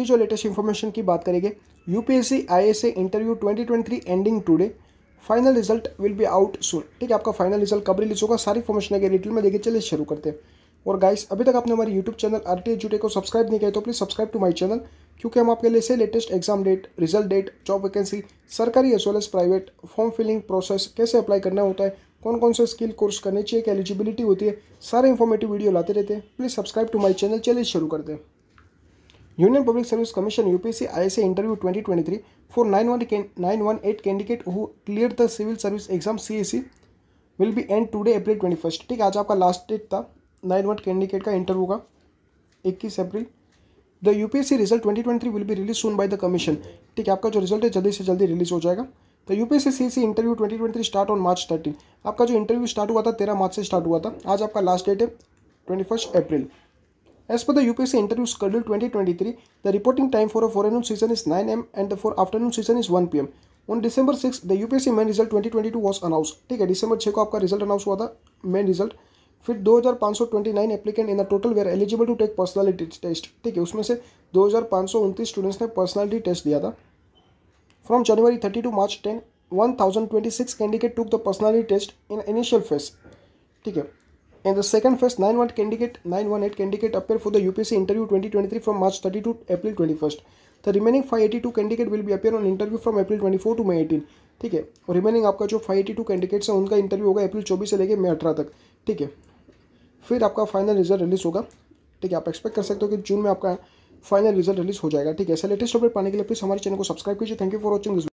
जो latest information की बात करेंगे UPSC ISA interview 2023 ending today final result will be out soon ठीक है आपका फाइनल रिजल्ट कब रिलीज होगा सारी इंफॉर्मेशन आगे डिटेल में देखिए चलिए शुरू करते हैं और गाइस अभी तक आपने हमारे YouTube channel R T H को सब्सक्राइब नहीं किया तो please subscribe to my channel क्योंकि हम आपके लिए से latest exam date result date job vacancy सरकारी as well as private form filling process कैसे अप्लाई करना होता है कौन कौन से स्किल कोर्स करने चाहिए क्या एलिजिबिलिटी होती है सारे इन्फॉर्मेटिव वीडियो लाते रहते हैं please subscribe to my channel चलिए शुरू करते हैं Union Public Service Commission U P interview twenty for nine one candidate who clear the civil service exam C will be end today April twenty ठीक है आज आपका लास्ट डेट था nine one candidate का इंटर होगा इक्कीस अप्रैल the U P S C result twenty twenty three will भी release soon by the commission ठीक है आपका जो रिजल्ट है जल्दी से जल्दी रिलीज हो जाएगा तो C C interview twenty twenty three start on March thirteen आपका जो इंटरव्यू स्टार्ट हुआ था तेरह मार्च से स्टार्ट हुआ था आज आपका लास्ट डेट है twenty first April as per the C interview schedule twenty twenty three the reporting time for a forenoon session is nine M and for afternoon session is P M on December six the U P S C main result twenty twenty two was announce ठीक है डिसंबर छः को आपका result announce हुआ था main result फिर 2529 हज़ार applicant in the total were eligible to take personality test ठीक है उसमें से दो स्टूडेंट्स ने पर्सनालिटी टेस्ट दिया था from January thirty to March ten one thousand twenty six candidate took the personality test in initial phase ठीक है and the second phase nine one candidate nine one eight candidate appear for the UPC interview twenty twenty three from March thirty to April twenty first the remaining five eighty two candidate will be appear on interview from April twenty four to May eighteen ठीक है remaining आपका जो five eighty to candidates हैं उनका interview होगा अप्रिल चौबीस से लेकर मे अठारह तक ठीक है फिर आपका फाइनल रिजल्ट रिलीज होगा ठीक है आप एक्सपेक्ट कर सकते हो कि जून में आपका फाइनल रिजल्ट रिलीज हो जाएगा ठीक है ऐसे लेटेस्ट अपडेट पाने के लिए प्लीज़ हमारे चैनल को सब्सक्राइब कीजिए थैंक यू फॉर वॉचिंग